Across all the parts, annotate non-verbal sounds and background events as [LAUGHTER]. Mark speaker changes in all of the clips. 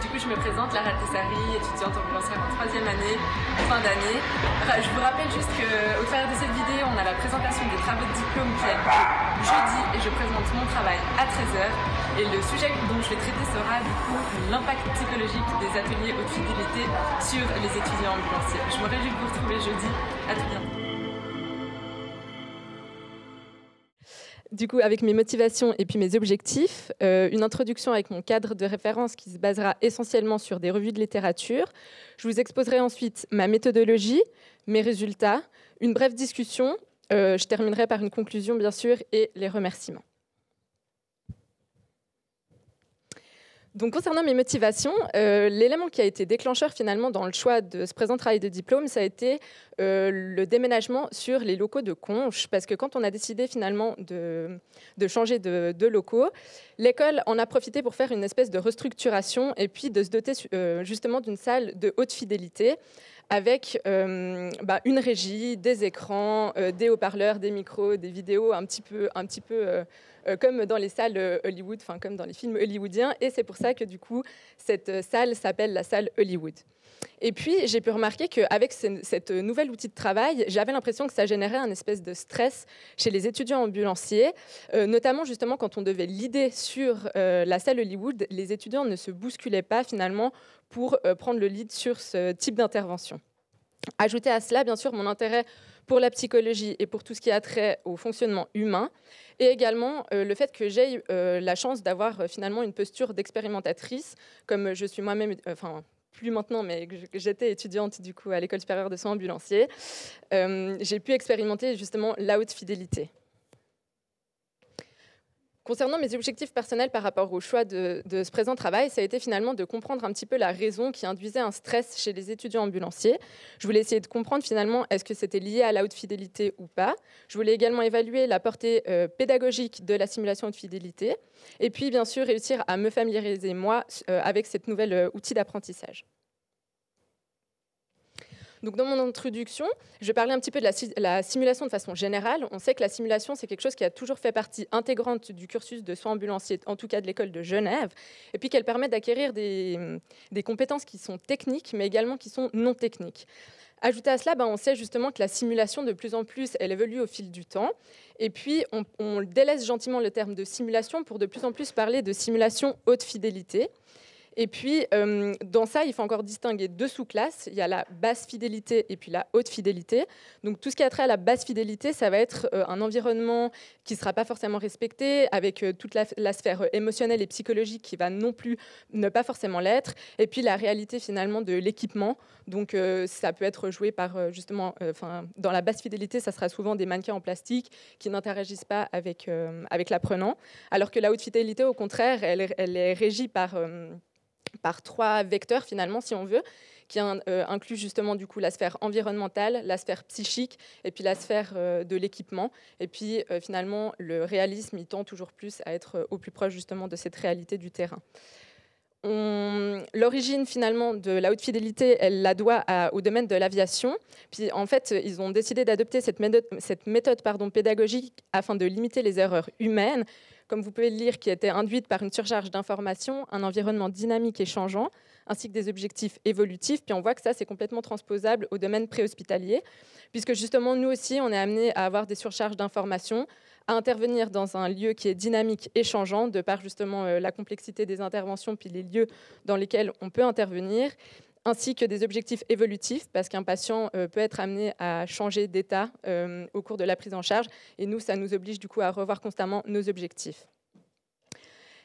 Speaker 1: du coup, je me présente, Lara Tessari, étudiante en bilancière en troisième année, fin d'année. Je vous rappelle juste qu'au travers de cette vidéo, on a la présentation des travaux de diplôme qui a lieu jeudi et je présente mon travail à 13h. Et le sujet dont je vais traiter sera du coup l'impact psychologique des ateliers haute fidélité sur les étudiants en ambulanciers. Je me réjouis de vous retrouver jeudi. À très bientôt. du coup, avec mes motivations et puis mes objectifs, euh, une introduction avec mon cadre de référence qui se basera essentiellement sur des revues de littérature. Je vous exposerai ensuite ma méthodologie, mes résultats, une brève discussion. Euh, je terminerai par une conclusion, bien sûr, et les remerciements. concernant mes motivations, euh, l'élément qui a été déclencheur finalement dans le choix de ce présent travail de diplôme, ça a été euh, le déménagement sur les locaux de Conches, parce que quand on a décidé finalement de, changer de, locaux, l'école en a profité pour faire une espèce de restructuration et puis de se doter euh, justement d'une salle de haute fidélité avec euh, bah, une régie, des écrans, euh, des haut-parleurs, des micros, des vidéos, un petit peu, un petit peu euh, comme dans les salles Hollywood, enfin comme dans les films hollywoodiens. Et c'est pour ça que du coup, cette salle s'appelle la salle Hollywood. Et puis, j'ai pu remarquer qu'avec cet nouvel outil de travail, j'avais l'impression que ça générait un espèce de stress chez les étudiants ambulanciers, euh, notamment justement quand on devait l'idée sur euh, la salle Hollywood, les étudiants ne se bousculaient pas finalement pour euh, prendre le lead sur ce type d'intervention. Ajouter à cela, bien sûr, mon intérêt pour la psychologie et pour tout ce qui a trait au fonctionnement humain, et également le fait que j'ai la chance d'avoir finalement une posture d'expérimentatrice, comme je suis moi-même, enfin plus maintenant, mais j'étais étudiante du coup à l'école supérieure de soins ambulanciers, euh, j'ai pu expérimenter justement la haute fidélité. Concernant mes objectifs personnels par rapport au choix de, ce présent travail, ça a été finalement de comprendre un petit peu la raison qui induisait un stress chez les étudiants ambulanciers. Je voulais essayer de comprendre finalement est-ce que c'était lié à la haute fidélité ou pas. Je voulais également évaluer la portée euh, pédagogique de la simulation de fidélité. Et puis bien sûr réussir à me familiariser moi euh, avec cette nouvel euh, outil d'apprentissage. Donc, dans mon introduction, je vais parler un petit peu de la, simulation de façon générale. On sait que la simulation, c'est quelque chose qui a toujours fait partie intégrante du cursus de soins ambulanciers, en tout cas de l'école de Genève, et puis qu'elle permet d'acquérir des, compétences qui sont techniques, mais également qui sont non techniques. Ajouté à cela, ben, on sait justement que la simulation, de plus en plus, elle évolue au fil du temps. Et puis, on délaisse gentiment le terme de simulation pour de plus en plus parler de simulation haute fidélité. Et puis, euh, dans ça, il faut encore distinguer deux sous-classes. Il y a la basse fidélité et puis la haute fidélité. Donc, tout ce qui a trait à la basse fidélité, ça va être euh, un environnement qui ne sera pas forcément respecté, avec euh, toute la, sphère émotionnelle et psychologique qui va non plus ne pas forcément l'être. Et puis, la réalité finalement de l'équipement. Donc, ça peut être joué par justement, enfin, dans la basse fidélité, ça sera souvent des mannequins en plastique qui n'interagissent pas avec, avec l'apprenant. Alors que la haute fidélité, au contraire, elle, elle est régie par par trois vecteurs finalement, si on veut, qui euh, incluent justement du coup la sphère environnementale, la sphère psychique et puis la sphère euh, de l'équipement. Et puis euh, finalement, le réalisme, il tend toujours plus à être au plus proche justement de cette réalité du terrain. L'origine finalement de la haute fidélité, elle la doit au domaine de l'aviation. Puis en fait, ils ont décidé d'adopter cette méthode, cette méthode pardon, pédagogique afin de limiter les erreurs humaines comme vous pouvez le lire, qui était induite par une surcharge d'informations, un environnement dynamique et changeant, ainsi que des objectifs évolutifs. Puis on voit que ça, c'est complètement transposable au domaine préhospitalier, puisque justement, nous aussi, on est amené à avoir des surcharges d'informations, à intervenir dans un lieu qui est dynamique et changeant, de par justement euh, la complexité des interventions, puis les lieux dans lesquels on peut intervenir ainsi que des objectifs évolutifs, parce qu'un patient euh, peut être amené à changer d'état euh, au cours de la prise en charge. Et nous, ça nous oblige du coup à revoir constamment nos objectifs.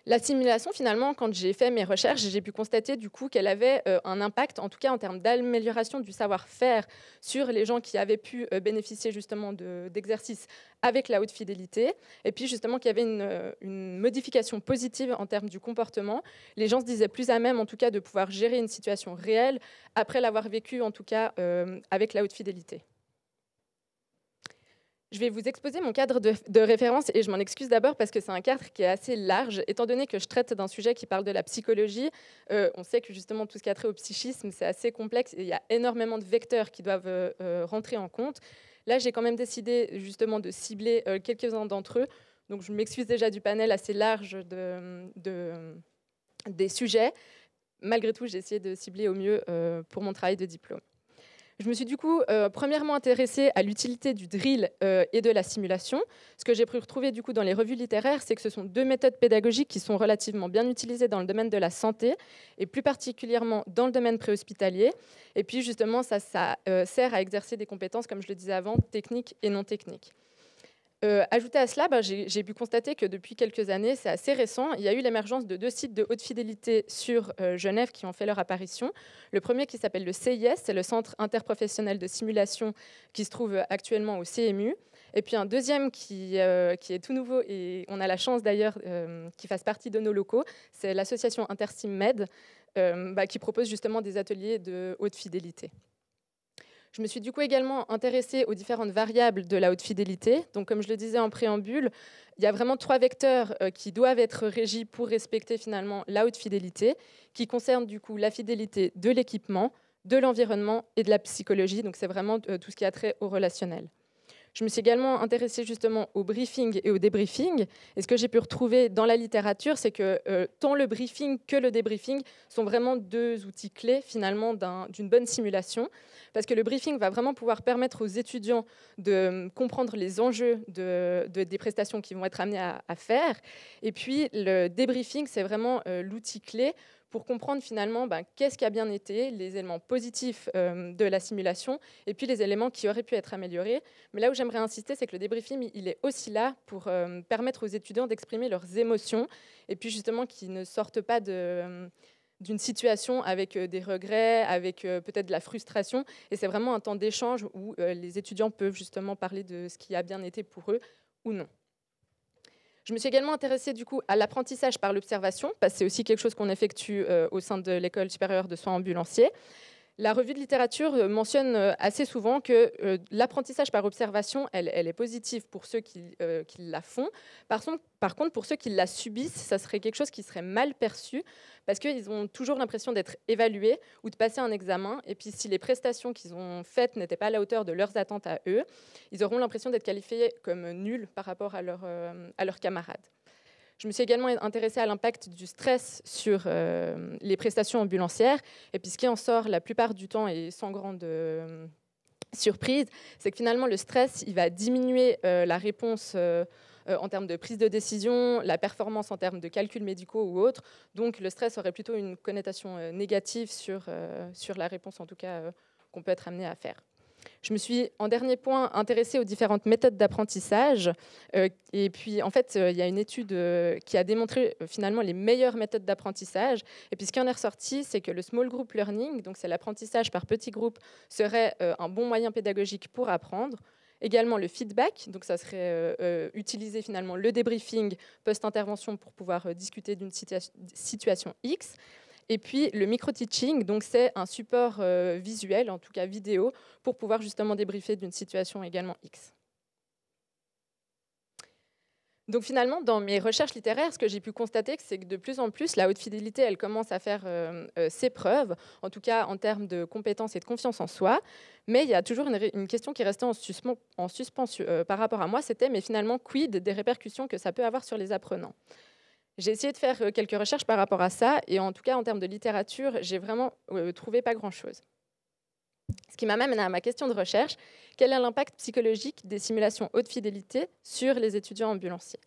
Speaker 1: L'assimilation, finalement, quand j'ai fait mes recherches, j'ai pu constater du coup qu'elle avait euh, un impact, en tout cas en termes d'amélioration du savoir-faire sur les gens qui avaient pu euh, bénéficier justement d'exercices avec la haute fidélité, et puis justement qu'il y avait euh, une, modification positive en termes du comportement. Les gens se disaient plus à même, en tout cas, de pouvoir gérer une situation réelle après l'avoir vécue, en tout cas, avec la haute fidélité. Je vais vous exposer mon cadre de, référence et je m'en excuse d'abord parce que c'est un cadre qui est assez large. Étant donné que je traite d'un sujet qui parle de la psychologie, euh, on sait que justement tout ce qui a trait au psychisme, c'est assez complexe et il y a énormément de vecteurs qui doivent euh, euh, rentrer en compte. Là, j'ai quand même décidé justement de cibler quelques-uns d'entre eux. Donc je m'excuse déjà du panel assez large de, des sujets. Malgré tout, j'ai essayé de cibler au mieux pour mon travail de diplôme. Je me suis du coup euh, premièrement intéressée à l'utilité du drill euh, et de la simulation. Ce que j'ai pu retrouver du coup dans les revues littéraires, c'est que ce sont deux méthodes pédagogiques qui sont relativement bien utilisées dans le domaine de la santé et plus particulièrement dans le domaine préhospitalier. Et puis justement, ça, euh, sert à exercer des compétences, comme je le disais avant, techniques et non techniques. Euh, ajouté à cela, ben, j'ai pu constater que depuis quelques années, c'est assez récent, il y a eu l'émergence de deux sites de haute fidélité sur euh, Genève qui ont fait leur apparition. Le premier qui s'appelle le CIS, c'est le Centre interprofessionnel de simulation qui se trouve actuellement au CMU. Et puis un deuxième euh, qui, est tout nouveau et on a la chance d'ailleurs qu'il fasse partie de nos locaux, c'est l'association InterSimMed bah, qui propose justement des ateliers de haute fidélité. Je me suis du coup également intéressée aux différentes variables de la haute fidélité. Donc, comme je le disais en préambule, il y a vraiment trois vecteurs euh, qui doivent être régis pour respecter finalement la haute fidélité, qui concernent du coup la fidélité de l'équipement, de l'environnement et de la psychologie. Donc, c'est vraiment euh, tout ce qui a trait au relationnel. Je me suis également intéressée justement au briefing et au débriefing. Et ce que j'ai pu retrouver dans la littérature, c'est que euh, tant le briefing que le débriefing sont vraiment deux outils clés finalement d'une bonne simulation. Parce que le briefing va vraiment pouvoir permettre aux étudiants de euh, comprendre les enjeux de, des prestations qu'ils vont être amenés à, faire. Et puis le débriefing, c'est vraiment euh, l'outil clé pour comprendre finalement bah, qu'est-ce qui a bien été, les éléments positifs euh, de la simulation et puis les éléments qui auraient pu être améliorés. Mais là où j'aimerais insister, c'est que le débriefing, il est aussi là pour euh, permettre aux étudiants d'exprimer leurs émotions et puis justement qu'ils ne sortent pas euh, d'une situation avec des regrets, avec peut-être de la frustration. Et c'est vraiment un temps d'échange où les étudiants peuvent justement parler de ce qui a bien été pour eux ou non. Je me suis également intéressée du coup à l'apprentissage par l'observation, parce que c'est aussi quelque chose qu'on effectue euh, au sein de l'école supérieure de soins ambulanciers. La revue de littérature euh, mentionne euh, assez souvent que euh, l'apprentissage par observation, elle, est positive pour ceux qui, la font. Par, contre, pour ceux qui la subissent, ça serait quelque chose qui serait mal perçu parce qu'ils ont toujours l'impression d'être évalués ou de passer un examen. Et puis, si les prestations qu'ils ont faites n'étaient pas à la hauteur de leurs attentes à eux, ils auront l'impression d'être qualifiés comme nuls par rapport à leurs camarades. Je me suis également intéressée à l'impact du stress sur euh, les prestations ambulancières. Et puis ce qui en sort la plupart du temps et sans grande euh, surprise, c'est que finalement le stress, il va diminuer euh, la réponse. en termes de prise de décision, la performance en termes de calculs médicaux ou autres. Donc le stress aurait plutôt une connotation négative sur, sur la réponse, en tout cas, qu'on peut être amené à faire. Je me suis, en dernier point, intéressée aux différentes méthodes d'apprentissage. Euh, et puis, en fait, euh, il y a une étude euh, qui a démontré finalement les meilleures méthodes d'apprentissage. Et puis, ce qui en est ressorti, c'est que le small group learning, donc c'est l'apprentissage par petits groupes, serait un bon moyen pédagogique pour apprendre. Également le feedback, donc ça serait utiliser finalement le débriefing post-intervention pour pouvoir discuter d'une situation X. Et puis le micro-teaching, donc c'est un support euh, visuel, en tout cas vidéo, pour pouvoir justement débriefer d'une situation également X. Donc finalement, dans mes recherches littéraires, ce que j'ai pu constater, c'est que de plus en plus, la haute fidélité, elle commence à faire euh, euh, ses preuves, en tout cas en termes de compétences et de confiance en soi. Mais il y a toujours une, question qui restait en suspens, par rapport à moi, c'était, mais finalement, quid des répercussions que ça peut avoir sur les apprenants j'ai essayé de faire euh, quelques recherches par rapport à ça, et en tout cas, en termes de littérature, j'ai vraiment euh, trouvé pas grand-chose. Ce qui m'amène à ma question de recherche, quel est l'impact psychologique des simulations haute fidélité sur les étudiants ambulanciers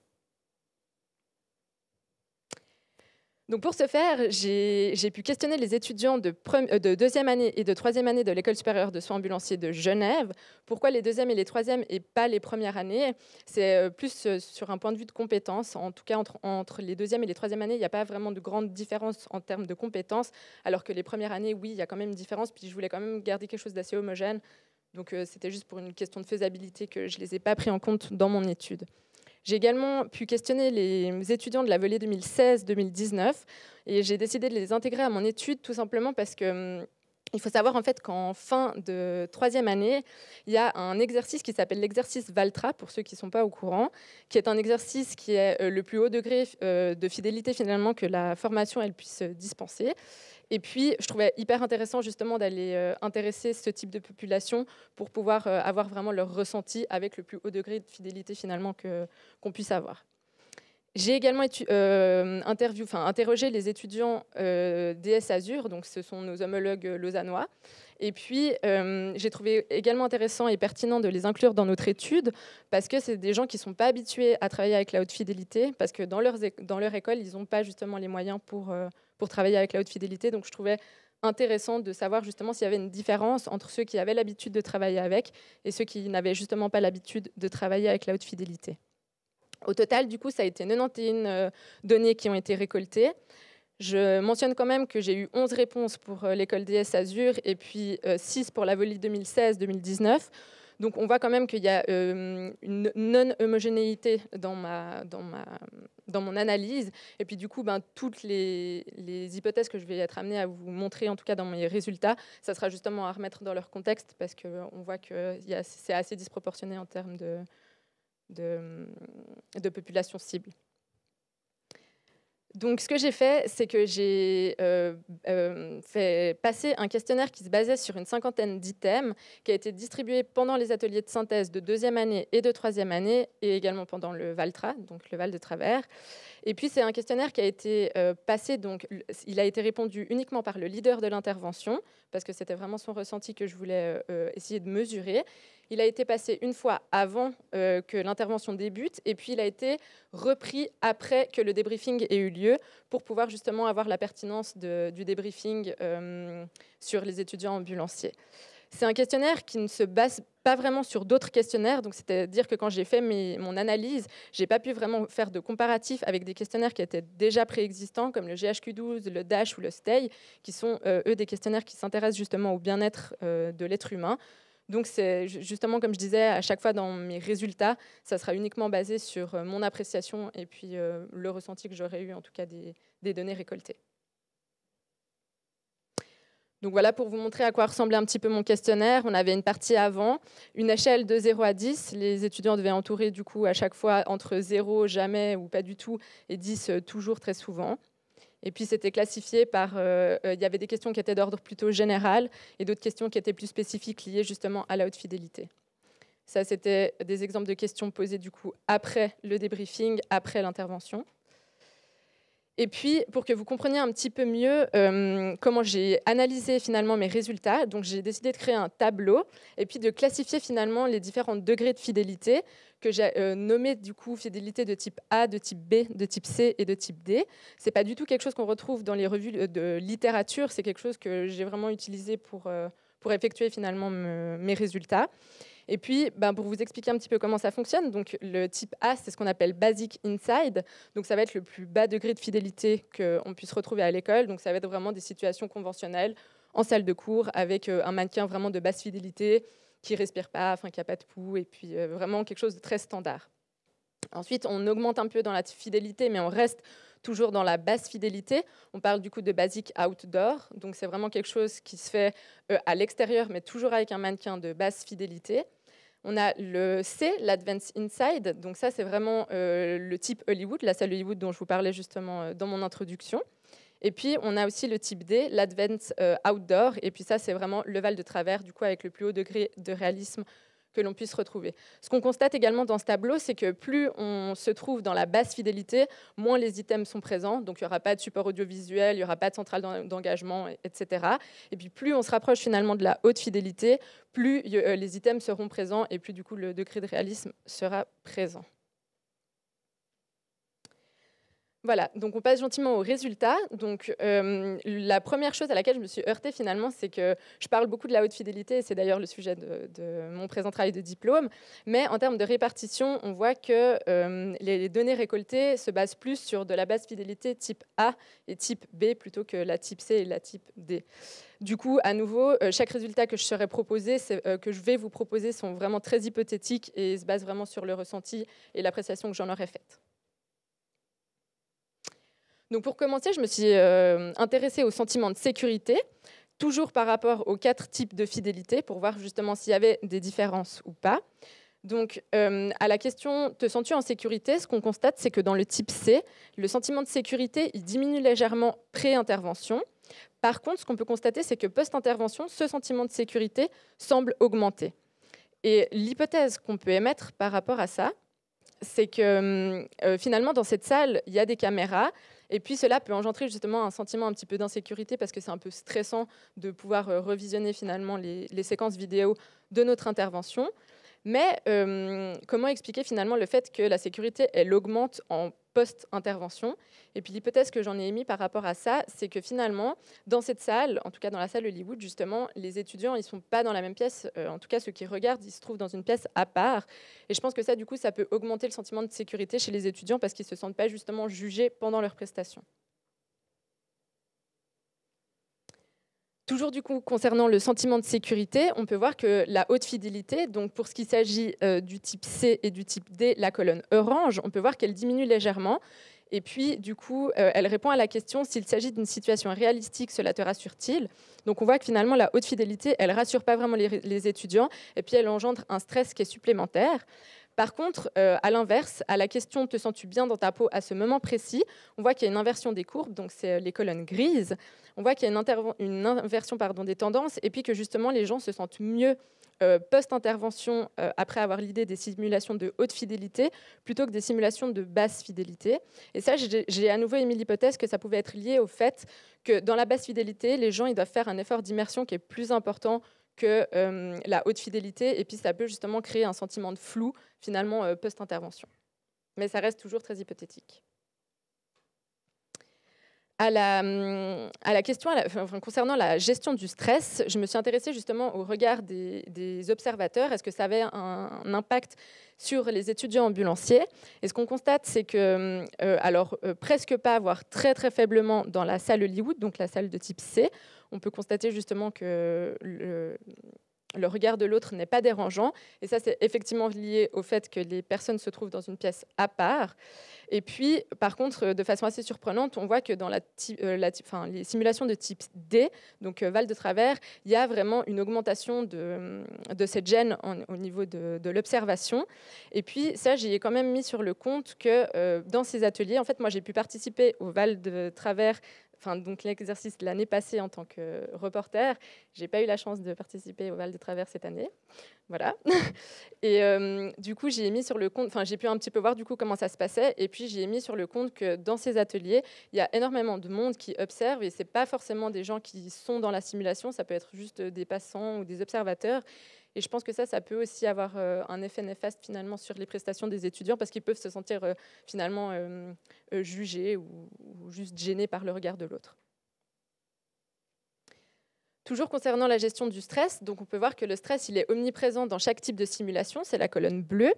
Speaker 1: pour ce faire, j'ai pu questionner les étudiants euh, de, deuxième année et de troisième année de l'école supérieure de soins ambulanciers de Genève. Pourquoi les deuxièmes et les troisièmes et pas les premières années C'est euh, plus euh, sur un point de vue de compétences. En tout cas, entre, entre les deuxièmes et les troisièmes années, il n'y a pas vraiment de grande différence en termes de compétences, alors que les premières années, oui, il y a quand même une différence. Puis je voulais quand même garder quelque chose d'assez homogène. Donc c'était juste pour une question de faisabilité que je ne les ai pas pris en compte dans mon étude. J'ai également pu questionner les étudiants de la volée 2016-2019 et j'ai décidé de les intégrer à mon étude tout simplement parce que hum, il faut savoir en fait qu'en fin de troisième année, il y a un exercice qui s'appelle l'exercice Valtra, pour ceux qui ne sont pas au courant, qui est un exercice qui est euh, le plus haut degré euh, de fidélité finalement que la formation elle puisse euh, dispenser. Et puis, je trouvais hyper intéressant justement d'aller intéresser ce type de population pour pouvoir avoir vraiment leur ressenti avec le plus haut degré de fidélité finalement qu'on puisse avoir. J'ai également euh, interview, enfin, interrogé les étudiants euh, DS Azur, donc ce sont nos homologues euh, lausannois. Et puis, euh, j'ai trouvé également intéressant et pertinent de les inclure dans notre étude parce que c'est des gens qui ne sont pas habitués à travailler avec la haute fidélité, parce que dans, dans leur école, ils n'ont pas justement les moyens pour, pour travailler avec la haute fidélité. Donc, je trouvais intéressant de savoir justement s'il y avait une différence entre ceux qui avaient l'habitude de travailler avec et ceux qui n'avaient justement pas l'habitude de travailler avec la haute fidélité. Au total, du coup, ça a été 91 euh, données qui ont été récoltées. Je mentionne quand même que j'ai eu 11 réponses pour euh, l'école DS Azur et puis 6 euh, pour la Volie 2016-2019. Donc on voit quand même qu'il y a une non-homogénéité dans, ma, dans, ma, dans mon analyse. Et puis du coup, ben, toutes les, les, hypothèses que je vais être amenée à vous montrer, en tout cas dans mes résultats, ça sera justement à remettre dans leur contexte parce qu'on voit que c'est assez disproportionné en termes de, de, de population cible. Donc, ce que j'ai fait, c'est que j'ai euh, euh, fait passer un questionnaire qui se basait sur une cinquantaine d'items, qui a été distribué pendant les ateliers de synthèse de deuxième année et de troisième année, et également pendant le Valtra, donc le Val de Travers. Et puis, c'est un questionnaire qui a été euh, passé, donc il a été répondu uniquement par le leader de l'intervention, parce que c'était vraiment son ressenti que je voulais essayer de mesurer. Il a été passé une fois avant euh, que l'intervention débute et puis il a été repris après que le débriefing ait eu lieu pour pouvoir justement avoir la pertinence du débriefing euh, sur les étudiants ambulanciers. C'est un questionnaire qui ne se base pas vraiment sur d'autres questionnaires. Donc, c'est-à-dire que quand j'ai fait mon analyse, j'ai pas pu vraiment faire de comparatif avec des questionnaires qui étaient déjà préexistants, comme le GHQ12, le DASH ou le STEI, qui sont euh, eux des questionnaires qui s'intéressent justement au bien-être de l'être humain. Donc, c'est justement, comme je disais, à chaque fois dans mes résultats, ça sera uniquement basé sur euh, mon appréciation et puis euh, le ressenti que j'aurais eu, en tout cas, des, des, données récoltées. Donc voilà pour vous montrer à quoi ressemblait un petit peu mon questionnaire. On avait une partie avant, une échelle de 0 à 10. Les étudiants devaient entourer du coup à chaque fois entre 0, jamais ou pas du tout et 10, euh, toujours très souvent. Et puis c'était classifié par, euh, euh, il y avait des questions qui étaient d'ordre plutôt général et d'autres questions qui étaient plus spécifiques liées justement à la haute fidélité. Ça, c'était des exemples de questions posées du coup après le débriefing, après l'intervention. Et puis, pour que vous compreniez un petit peu mieux euh, comment j'ai analysé finalement mes résultats, donc j'ai décidé de créer un tableau et puis de classifier finalement les différents degrés de fidélité que j'ai euh, nommés nommé du coup fidélité de type A, de type B, de type C et de type D. Ce n'est pas du tout quelque chose qu'on retrouve dans les revues euh, de littérature, c'est quelque chose que j'ai vraiment utilisé pour, pour effectuer finalement mes résultats. Et puis, ben, pour vous expliquer un petit peu comment ça fonctionne, donc le type A, c'est ce qu'on appelle Basic Inside. Donc, ça va être le plus bas degré de fidélité qu'on puisse retrouver à l'école. Donc, ça va être vraiment des situations conventionnelles en salle de cours avec euh, un mannequin vraiment de basse fidélité qui respire pas, qui n'a pas de pouls, et puis euh, vraiment quelque chose de très standard. Ensuite, on augmente un peu dans la fidélité, mais on reste toujours dans la basse fidélité. On parle du coup de basique outdoor, donc c'est vraiment quelque chose qui se fait euh, à l'extérieur, mais toujours avec un mannequin de basse fidélité. On a le C, l'Advance Inside, donc ça c'est vraiment euh, le type Hollywood, la salle Hollywood dont je vous parlais justement euh, dans mon introduction. Et puis on a aussi le type D, l'Advance Outdoor, et puis ça c'est vraiment le val de travers, du coup avec le plus haut degré de réalisme que l'on puisse retrouver. Ce qu'on constate également dans ce tableau, c'est que plus on se trouve dans la basse fidélité, moins les items sont présents. Donc il n'y aura pas de support audiovisuel, il n'y aura pas de centrale d'engagement, etc. Et puis plus on se rapproche finalement de la haute fidélité, plus euh, les items seront présents et plus du coup le degré de réalisme sera présent. Voilà, donc on passe gentiment aux résultats. Donc euh, la première chose à laquelle je me suis heurtée finalement, c'est que je parle beaucoup de la haute fidélité, et c'est d'ailleurs le sujet de, mon présent travail de diplôme, mais en termes de répartition, on voit que euh, les données récoltées se basent plus sur de la base fidélité type A et type B plutôt que la type C et la type D. Du coup, à nouveau, euh, chaque résultat que je serai proposé, que je vais vous proposer, sont vraiment très hypothétiques et se basent vraiment sur le ressenti et l'appréciation que j'en aurais faite. Donc pour commencer, je me suis euh, intéressée au sentiment de sécurité, toujours par rapport aux quatre types de fidélité, pour voir justement s'il y avait des différences ou pas. Donc euh, à la question te sens-tu en sécurité, ce qu'on constate c'est que dans le type C, le sentiment de sécurité il diminue légèrement pré-intervention. Par contre, ce qu'on peut constater c'est que post-intervention, ce sentiment de sécurité semble augmenter. Et l'hypothèse qu'on peut émettre par rapport à ça, c'est que euh, finalement, dans cette salle, il y a des caméras, et puis cela peut engendrer justement un sentiment un petit peu d'insécurité parce que c'est un peu stressant de pouvoir euh, revisionner finalement les, les séquences vidéo de notre intervention. Mais euh, comment expliquer finalement le fait que la sécurité, elle augmente en post-intervention Et puis l'hypothèse que j'en ai émise par rapport à ça, c'est que finalement, dans cette salle, en tout cas dans la salle Hollywood, justement, les étudiants, ils ne sont pas dans la même pièce. Euh, en tout cas, ceux qui regardent, ils se trouvent dans une pièce à part. Et je pense que ça, du coup, ça peut augmenter le sentiment de sécurité chez les étudiants parce qu'ils ne se sentent pas justement jugés pendant leur prestation. Toujours du coup, concernant le sentiment de sécurité, on peut voir que la haute fidélité, donc pour ce qui s'agit euh, du type C et du type D, la colonne orange, on peut voir qu'elle diminue légèrement. Et puis, du coup, euh, elle répond à la question s'il s'agit d'une situation réalistique, cela te rassure-t-il Donc, on voit que finalement, la haute fidélité, elle rassure pas vraiment les étudiants, et puis elle engendre un stress qui est supplémentaire. Par contre, euh, à l'inverse, à la question te sens-tu bien dans ta peau à ce moment précis, on voit qu'il y a une inversion des courbes, donc c'est euh, les colonnes grises. On voit qu'il y a une, inversion pardon, des tendances et puis que justement les gens se sentent mieux euh, post-intervention après avoir l'idée des simulations de haute fidélité plutôt que des simulations de basse fidélité. Et ça, j'ai à nouveau émis l'hypothèse que ça pouvait être lié au fait que dans la basse fidélité, les gens ils doivent faire un effort d'immersion qui est plus important que euh, la haute fidélité, et puis ça peut justement créer un sentiment de flou finalement euh, post-intervention. Mais ça reste toujours très hypothétique. À la, question concernant la gestion du stress, je me suis intéressée justement au regard des, observateurs. Est-ce que ça avait un, impact sur les étudiants ambulanciers Et ce qu'on constate, c'est que, euh, alors presque pas, voire très très faiblement dans la salle Hollywood, donc la salle de type C, on peut constater justement que le, regard de l'autre n'est pas dérangeant. Et ça, c'est effectivement lié au fait que les personnes se trouvent dans une pièce à part. Et puis, par contre, de façon assez surprenante, on voit que dans euh, les simulations de type D, donc euh, Val de travers, il y a vraiment une augmentation de, de cette gêne au niveau de, l'observation. Et puis, ça, j'y ai quand même mis sur le compte que euh, dans ces ateliers, en fait, moi, j'ai pu participer au Val de travers donc l'exercice de l'année passée en tant que reporter. J'ai pas eu la chance de participer au Val de Travers cette année, voilà. [LAUGHS] Et euh, du coup, j'ai mis sur le compte, enfin j'ai pu un petit peu voir du coup comment ça se passait, et puis j'ai mis sur le compte que dans ces ateliers, il y a énormément de monde qui observe, et c'est pas forcément des gens qui sont dans la simulation, ça peut être juste des passants ou des observateurs. Et je pense que ça, ça peut aussi avoir euh, un effet néfaste finalement sur les prestations des étudiants parce qu'ils peuvent se sentir euh, finalement euh, jugés ou, juste gênés par le regard de l'autre. Toujours concernant la gestion du stress, donc on peut voir que le stress il est omniprésent dans chaque type de simulation, c'est la colonne bleue,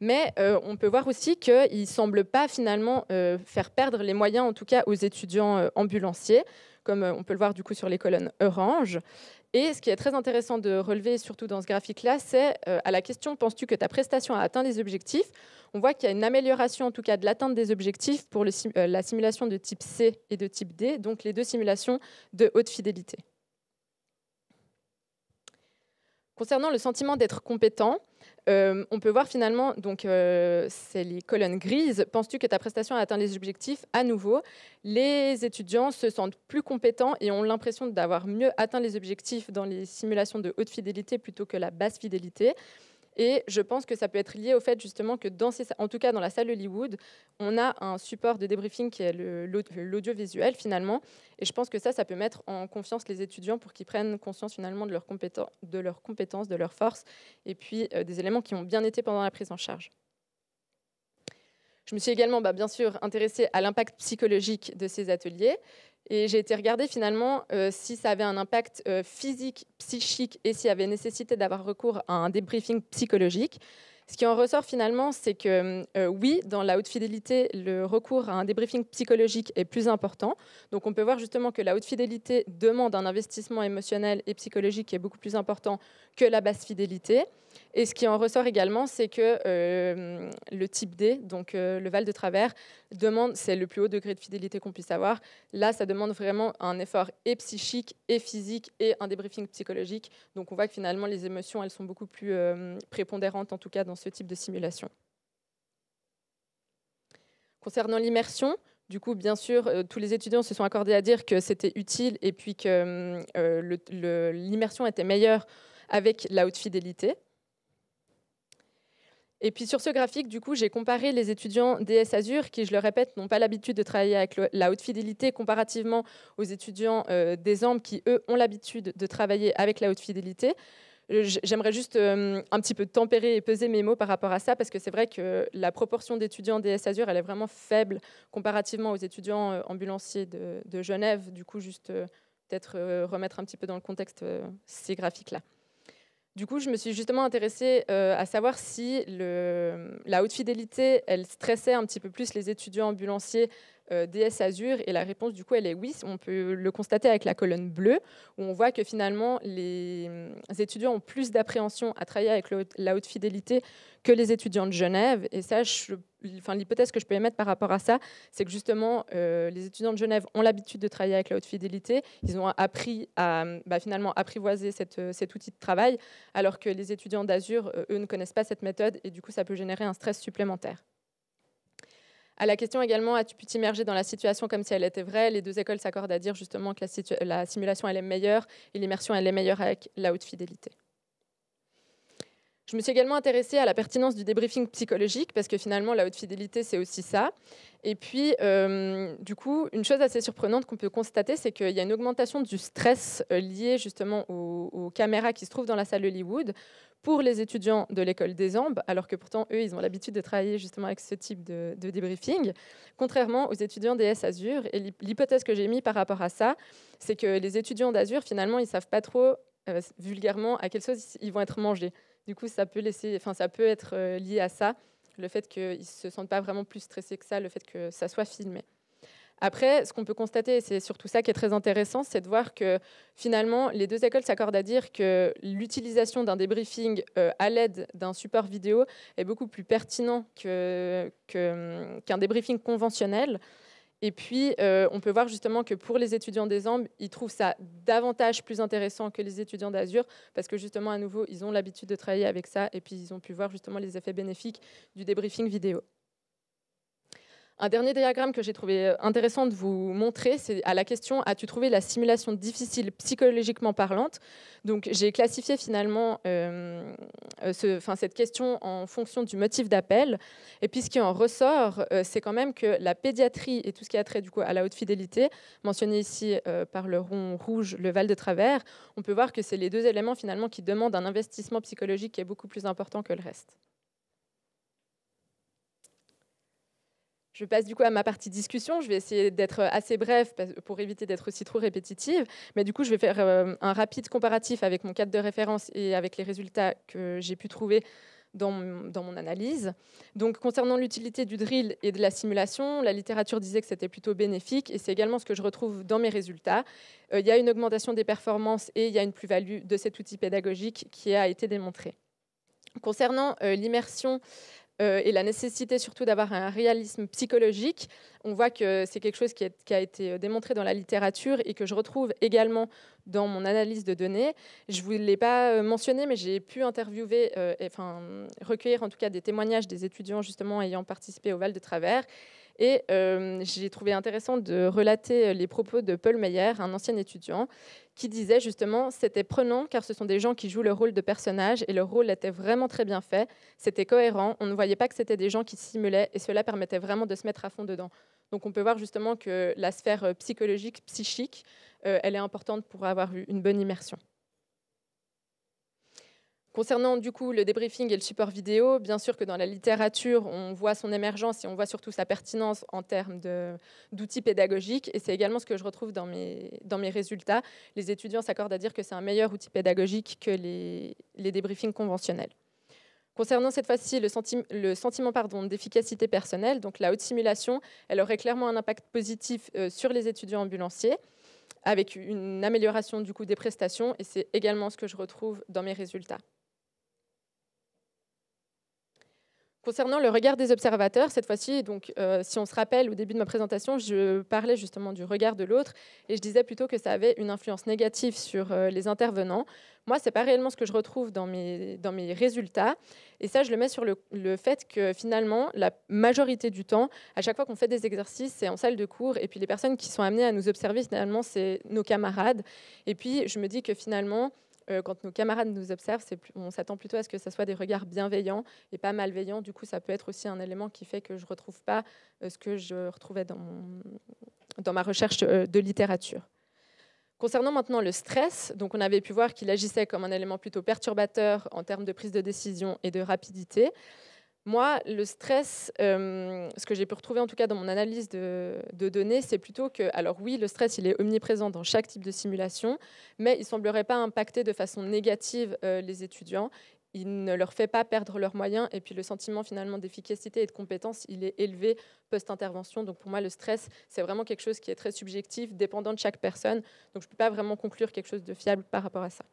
Speaker 1: mais on peut voir aussi qu'il ne semble pas finalement faire perdre les moyens, en tout cas aux étudiants ambulanciers, comme on peut le voir du coup sur les colonnes orange. Et ce qui est très intéressant de relever, surtout dans ce graphique-là, c'est euh, à la question penses-tu que ta prestation a atteint les objectifs On voit qu'il y a une amélioration, en tout cas, de l'atteinte des objectifs pour euh, la simulation de type C et de type D, donc les deux simulations de haute fidélité. Concernant le sentiment d'être compétent, euh, on peut voir finalement, donc euh, c'est les colonnes grises, penses-tu que ta prestation a atteint les objectifs À nouveau, les étudiants se sentent plus compétents et ont l'impression d'avoir mieux atteint les objectifs dans les simulations de haute fidélité plutôt que la basse fidélité. Et je pense que ça peut être lié au fait justement que dans ces, en tout cas dans la salle Hollywood, on a un support de débriefing qui est l'audiovisuel finalement. Et je pense que ça, ça peut mettre en confiance les étudiants pour qu'ils prennent conscience finalement de leurs compétences, de leurs compétences, de leurs forces, et puis euh, des éléments qui ont bien été pendant la prise en charge. Je me suis également, bah, bien sûr, intéressée à l'impact psychologique de ces ateliers. Et j'ai été regarder finalement euh, si ça avait un impact euh, physique, psychique et s'il y avait nécessité d'avoir recours à un débriefing psychologique. Ce qui en ressort finalement, c'est que euh, oui, dans la haute fidélité, le recours à un débriefing psychologique est plus important. Donc on peut voir justement que la haute fidélité demande un investissement émotionnel et psychologique qui est beaucoup plus important que la basse fidélité. Et ce qui en ressort également, c'est que euh, le type D, donc euh, le val de travers, demande, c'est le plus haut degré de fidélité qu'on puisse avoir. Là, ça demande vraiment un effort et psychique et physique et un débriefing psychologique. Donc on voit que finalement, les émotions, elles sont beaucoup plus euh, prépondérantes, en tout cas dans ce type de simulation. Concernant l'immersion, du coup, bien sûr, euh, tous les étudiants se sont accordés à dire que c'était utile et puis que euh, l'immersion était meilleure avec la haute fidélité. Et puis sur ce graphique, du coup, j'ai comparé les étudiants DS Azur, qui, je le répète, n'ont pas l'habitude de travailler avec la haute fidélité comparativement aux étudiants euh, des AMB, qui, eux, ont l'habitude de travailler avec la haute fidélité. Euh, j'aimerais juste euh, un petit peu tempérer et peser mes mots par rapport à ça, parce que c'est vrai que la proportion d'étudiants DS Azur, elle est vraiment faible comparativement aux étudiants ambulanciers de, Genève. Du coup, juste peut-être remettre un petit peu dans le contexte ces graphiques-là. Du coup, je me suis justement intéressée euh, à savoir si la haute fidélité, elle stressait un petit peu plus les étudiants ambulanciers euh, DS Azur. Et la réponse, du coup, elle est oui. On peut le constater avec la colonne bleue, où on voit que finalement, les étudiants ont plus d'appréhension à travailler avec la haute fidélité que les étudiants de Genève. Et ça, je l'hypothèse que je peux émettre par rapport à ça, c'est que justement, euh, les étudiants de Genève ont l'habitude de travailler avec la haute fidélité. Ils ont appris à bah, finalement apprivoiser euh, cet outil de travail, alors que les étudiants d'Azur, euh, eux, ne connaissent pas cette méthode et du coup, ça peut générer un stress supplémentaire. À la question également, as-tu pu t'immerger dans la situation comme si elle était vraie Les deux écoles s'accordent à dire justement que la simulation, elle est meilleure et l'immersion, elle est meilleure avec la haute fidélité. Je me suis également intéressée à la pertinence du débriefing psychologique, parce que finalement, la haute fidélité, c'est aussi ça. Et puis, euh, du coup, une chose assez surprenante qu'on peut constater, c'est qu'il y a une augmentation du stress euh, lié justement aux, caméras qui se trouvent dans la salle Hollywood pour les étudiants de l'école des Ambes, alors que pourtant, eux, ils ont l'habitude de travailler justement avec ce type de, de débriefing, contrairement aux étudiants des S Azur. Et l'hypothèse que j'ai mise par rapport à ça, c'est que les étudiants d'Azur, finalement, ils ne savent pas trop, euh, vulgairement, à quelle chose ils vont être mangés. Du coup, ça peut, laisser, enfin, ça peut être euh, lié à ça, le fait qu'ils ne se sentent pas vraiment plus stressés que ça, le fait que ça soit filmé. Après, ce qu'on peut constater, et c'est surtout ça qui est très intéressant, c'est de voir que finalement, les deux écoles s'accordent à dire que l'utilisation d'un débriefing euh, à l'aide d'un support vidéo est beaucoup plus pertinent hum, qu'un débriefing conventionnel. Et puis, euh, on peut voir justement que pour les étudiants des Ambes, ils trouvent ça davantage plus intéressant que les étudiants d'Azur, parce que justement, à nouveau, ils ont l'habitude de travailler avec ça, et puis ils ont pu voir justement les effets bénéfiques du débriefing vidéo. Un dernier diagramme que j'ai trouvé euh, intéressant de vous montrer, c'est à la question as-tu trouvé la simulation difficile psychologiquement parlante Donc j'ai classifié finalement euh, cette question en fonction du motif d'appel. Et puis ce qui en ressort, euh, c'est quand même que la pédiatrie et tout ce qui a trait du coup à la haute fidélité, mentionné ici par le rond rouge, le Val de Travers, on peut voir que c'est les deux éléments finalement qui demandent un investissement psychologique qui est beaucoup plus important que le reste. Je passe du coup à ma partie discussion. Je vais essayer d'être assez bref pour éviter d'être aussi trop répétitive. Mais du coup, je vais faire euh, un rapide comparatif avec mon cadre de référence et avec les résultats que j'ai pu trouver dans, mon analyse. Donc, concernant l'utilité du drill et de la simulation, la littérature disait que c'était plutôt bénéfique et c'est également ce que je retrouve dans mes résultats. Euh, il y a une augmentation des performances et il y a une plus-value de cet outil pédagogique qui a été démontré. Concernant euh, l'immersion euh, et la nécessité surtout d'avoir un réalisme psychologique. On voit que c'est quelque chose qui, a été euh, démontré dans la littérature et que je retrouve également dans mon analyse de données. Je ne vous l'ai pas euh, mentionné, mais j'ai pu interviewer, enfin recueillir en tout cas des témoignages des étudiants justement ayant participé au Val de Travers. Et j'ai trouvé intéressant de relater les propos de Paul Meyer, un ancien étudiant, qui disait justement c'était prenant car ce sont des gens qui jouent le rôle de personnages et le rôle était vraiment très bien fait, c'était cohérent, on ne voyait pas que c'était des gens qui simulaient et cela permettait vraiment de se mettre à fond dedans. Donc on peut voir justement que la sphère euh, psychologique, psychique, euh, elle est importante pour avoir une bonne immersion. Concernant du coup le débriefing et le support vidéo, bien sûr que dans la littérature, on voit son émergence et on voit surtout sa pertinence en termes d'outils pédagogiques. Et c'est également ce que je retrouve dans mes, résultats. Les étudiants s'accordent à dire que c'est un meilleur outil pédagogique que les, les débriefings conventionnels. Concernant cette fois-ci le, sentiment, le d'efficacité personnelle, donc la haute simulation, elle aurait clairement un impact positif euh, sur les étudiants ambulanciers, avec une amélioration du coût des prestations, et c'est également ce que je retrouve dans mes résultats. Concernant le regard des observateurs, cette fois-ci, donc, euh, si on se rappelle au début de ma présentation, je parlais justement du regard de l'autre et je disais plutôt que ça avait une influence négative sur euh, les intervenants. Moi, n'est pas réellement ce que je retrouve dans mes, dans mes résultats. Et ça, je le mets sur le, le fait que finalement, la majorité du temps, à chaque fois qu'on fait des exercices, c'est en salle de cours. Et puis les personnes qui sont amenées à nous observer, finalement, c'est nos camarades. Et puis, je me dis que finalement, euh, quand nos camarades nous observent, on s'attend plutôt à ce que ce soit des regards bienveillants et pas malveillants. Du coup, ça peut être aussi un élément qui fait que je ne retrouve pas euh, ce que je retrouvais dans, dans ma recherche euh, de littérature. Concernant maintenant le stress, donc on avait pu voir qu'il agissait comme un élément plutôt perturbateur en termes de prise de décision et de rapidité. Moi, le stress, euh, ce que j'ai pu retrouver en tout cas dans mon analyse de, données, c'est plutôt que, alors oui, le stress, il est omniprésent dans chaque type de simulation, mais il ne semblerait pas impacter de façon négative euh, les étudiants. Il ne leur fait pas perdre leurs moyens et puis le sentiment finalement d'efficacité et de compétence, il est élevé post-intervention. Donc pour moi, le stress, c'est vraiment quelque chose qui est très subjectif, dépendant de chaque personne. Donc je ne peux pas vraiment conclure quelque chose de fiable par rapport à ça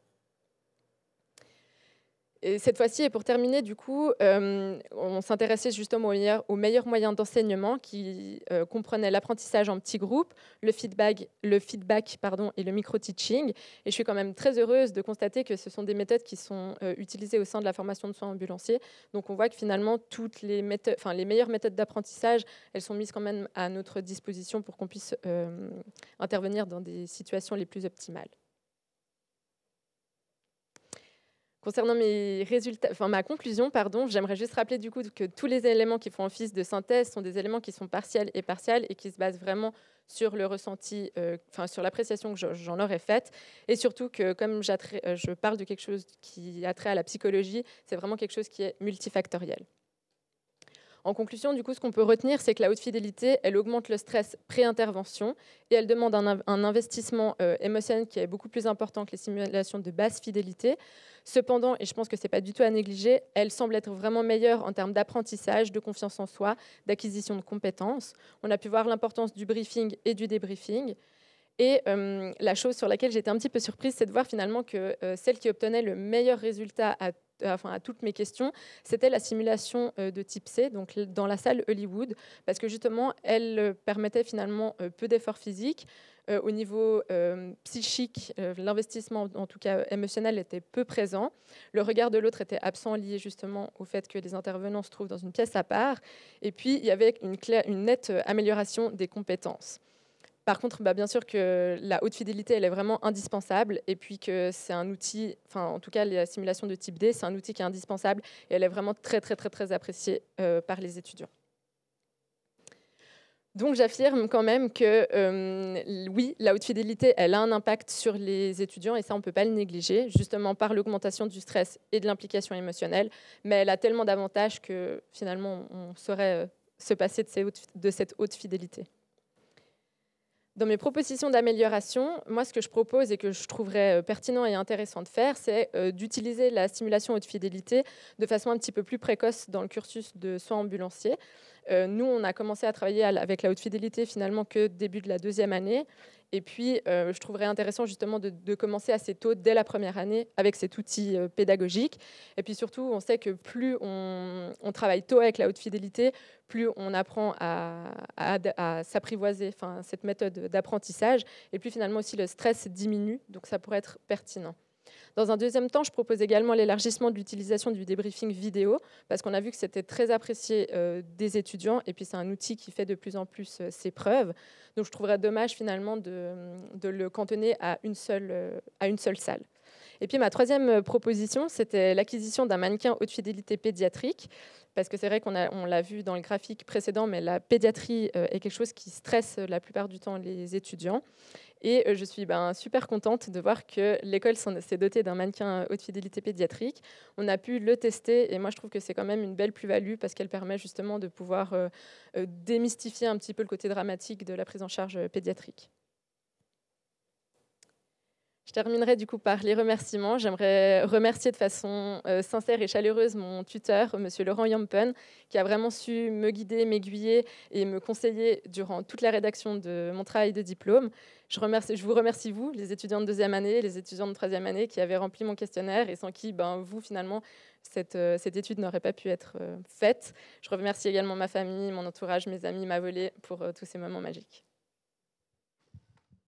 Speaker 1: cette fois-ci, et pour terminer, du coup, euh, on s'intéressait justement aux meilleurs, moyens d'enseignement qui euh, comprenaient l'apprentissage en petits groupes, le feedback, et le micro-teaching. Et je suis quand même très heureuse de constater que ce sont des méthodes qui sont euh, utilisées au sein de la formation de soins ambulanciers. Donc on voit que finalement, toutes les, les meilleures méthodes d'apprentissage, elles sont mises quand même à notre disposition pour qu'on puisse intervenir dans des situations les plus optimales. Concernant mes résultats, enfin ma conclusion, pardon, j'aimerais juste rappeler du coup que tous les éléments qui font office de synthèse sont des éléments qui sont partiels et partiels et qui se basent vraiment sur le ressenti, euh, enfin sur l'appréciation que j'en aurais faite, et surtout que comme euh, je parle de quelque chose qui a trait à la psychologie, c'est vraiment quelque chose qui est multifactoriel. En conclusion, du coup, ce qu'on peut retenir, c'est que la haute fidélité, elle augmente le stress pré-intervention et elle demande un, investissement euh, émotionnel qui est beaucoup plus important que les simulations de basse fidélité. Cependant, et je pense que ce n'est pas du tout à négliger, elle semble être vraiment meilleure en termes d'apprentissage, de confiance en soi, d'acquisition de compétences. On a pu voir l'importance du briefing et du débriefing. Et euh, la chose sur laquelle j'étais un petit peu surprise, c'est de voir finalement que euh, celle qui obtenait le meilleur résultat à euh, enfin, à toutes mes questions, c'était la simulation euh, de type C, donc dans la salle Hollywood, parce que justement, elle euh, permettait finalement peu d'efforts physiques. au niveau psychique, l'investissement, en tout cas émotionnel, était peu présent. Le regard de l'autre était absent, lié justement au fait que les intervenants se trouvent dans une pièce à part. Et puis, il y avait une, une nette amélioration des compétences. Par contre, bah, bien sûr que la haute fidélité, elle est vraiment indispensable. Et puis que c'est un outil, enfin, en tout cas, la simulation de type D, c'est un outil qui est indispensable. Et elle est vraiment très, très, très, très appréciée euh, par les étudiants. Donc j'affirme quand même que euh, oui, la haute fidélité, elle a un impact sur les étudiants et ça, on ne peut pas le négliger, justement par l'augmentation du stress et de l'implication émotionnelle. Mais elle a tellement d'avantages que finalement, on saurait euh, se passer de cette haute fidélité. Dans mes propositions d'amélioration, moi, ce que je propose et que je trouverais euh, pertinent et intéressant de faire, c'est euh, d'utiliser la simulation haute fidélité de façon un petit peu plus précoce dans le cursus de soins ambulanciers. Euh, nous, on a commencé à travailler avec la haute fidélité finalement que début de la deuxième année. Et puis, euh, je trouverais intéressant justement de, commencer assez tôt, dès la première année, avec cet outil euh, pédagogique. Et puis surtout, on sait que plus on, travaille tôt avec la haute fidélité, plus on apprend à, s'apprivoiser, cette méthode d'apprentissage. Et puis finalement aussi, le stress diminue. Donc, ça pourrait être pertinent. Dans un deuxième temps, je propose également l'élargissement de l'utilisation du débriefing vidéo, parce qu'on a vu que c'était très apprécié euh, des étudiants, et puis c'est un outil qui fait de plus en plus euh, ses preuves. Donc je trouverais dommage finalement de, le cantonner à une seule euh, salle. Et puis ma troisième euh, proposition, c'était l'acquisition d'un mannequin haute fidélité pédiatrique, parce que c'est vrai qu'on on l'a vu dans le graphique précédent, mais la pédiatrie euh, est quelque chose qui stresse euh, la plupart du temps les étudiants. Et je suis ben, super contente de voir que l'école s'est dotée d'un mannequin haute fidélité pédiatrique. On a pu le tester et moi je trouve que c'est quand même une belle plus-value parce qu'elle permet justement de pouvoir démystifier un petit peu le côté dramatique de la prise en charge pédiatrique. Je terminerai du coup par les remerciements. J'aimerais remercier de façon euh, sincère et chaleureuse mon tuteur, M. Laurent Yampen, qui a vraiment su me guider, m'aiguiller et me conseiller durant toute la rédaction de mon travail de diplôme. Je, remercie, je vous remercie, vous, les étudiants de deuxième année, et les étudiants de troisième année, qui avaient rempli mon questionnaire et sans qui, ben, vous, finalement, cette, euh, étude n'aurait pas pu être euh, faite. Je remercie également ma famille, mon entourage, mes amis, ma volée pour tous ces moments magiques.